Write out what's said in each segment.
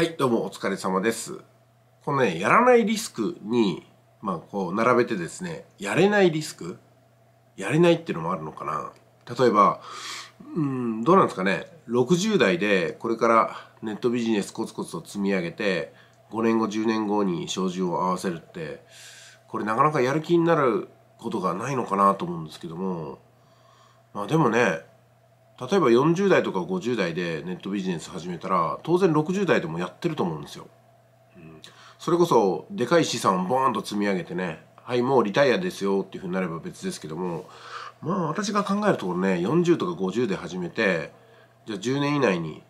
はい、どうもお疲れ様です。このね、やらないリスクに、まあ、こう、並べてですね、やれないリスクやれないっていうのもあるのかな。例えば、うん、どうなんですかね、60代でこれからネットビジネスコツコツと積み上げて、5年後、10年後に照準を合わせるって、これなかなかやる気になることがないのかなと思うんですけども、まあでもね、例えば40代とか50代でネットビジネス始めたら当然60代でもやってると思うんですよ、うん、それこそでかい資産をボーンと積み上げてねはいもうリタイアですよっていうふうになれば別ですけどもまあ私が考えるところね40とか50で始めてじゃあ10年以内に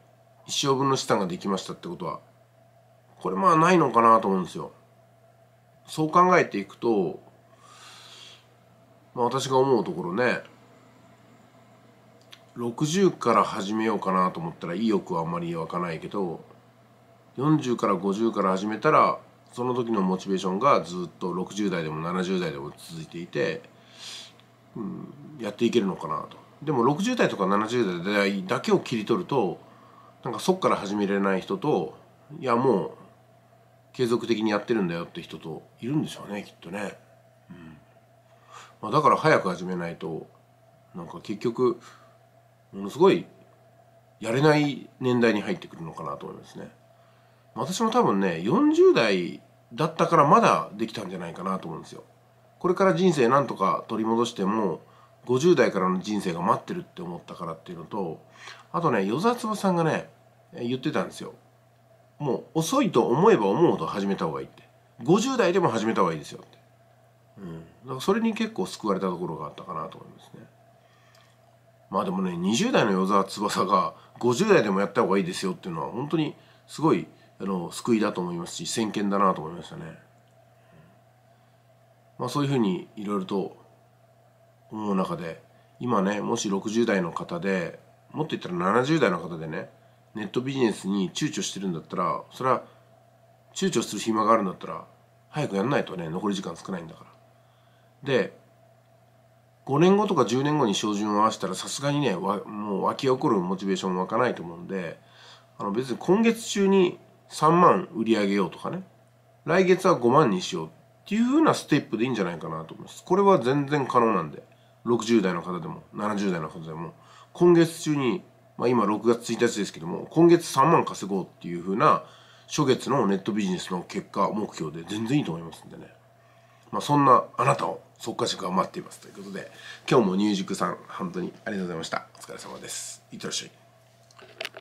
一生分の資産ができましたってことはこれまあないのかなと思うんですよそう考えていくと、まあ、私が思うところね60から始めようかなと思ったら意欲はあんまり湧かないけど40から50から始めたらその時のモチベーションがずっと60代でも70代でも続いていて、うん、やっていけるのかなと。でも60代とか70代だけを切り取るとなんかそっから始めれない人といやもう継続的にやってるんだよって人といるんでしょうねきっとね。うんまあ、だから早く始めないとなんか結局ものすごいやれない年代に入ってくるのかなと思いますね私も多分ね40代だったからまだできたんじゃないかなと思うんですよこれから人生なんとか取り戻しても50代からの人生が待ってるって思ったからっていうのとあとね与沢坪さんがね言ってたんですよもう遅いと思えば思うほど始めた方がいいって50代でも始めた方がいいですよって、うん、だからそれに結構救われたところがあったかなと思いますねまあでもね20代の与沢翼が50代でもやった方がいいですよっていうのは本当にすごいあの救いだと思いますし先見だなと思いましたね。まあ、そういうふうにいろいろと思う中で今ねもし60代の方でもっと言ったら70代の方でねネットビジネスに躊躇してるんだったらそれは躊躇する暇があるんだったら早くやんないとね残り時間少ないんだから。で5年後とか10年後に照準を合わせたらさすがにねわもう湧き起こるモチベーション湧かないと思うんであの別に今月中に3万売り上げようとかね来月は5万にしようっていう風なステップでいいんじゃないかなと思いますこれは全然可能なんで60代の方でも70代の方でも今月中に、まあ、今6月1日ですけども今月3万稼ごうっていう風な初月のネットビジネスの結果目標で全然いいと思いますんでね。まあ、そんなあなたをそっかしは待っていますということで今日もニュージックさん本当にありがとうございましたお疲れ様ですいってらっしゃい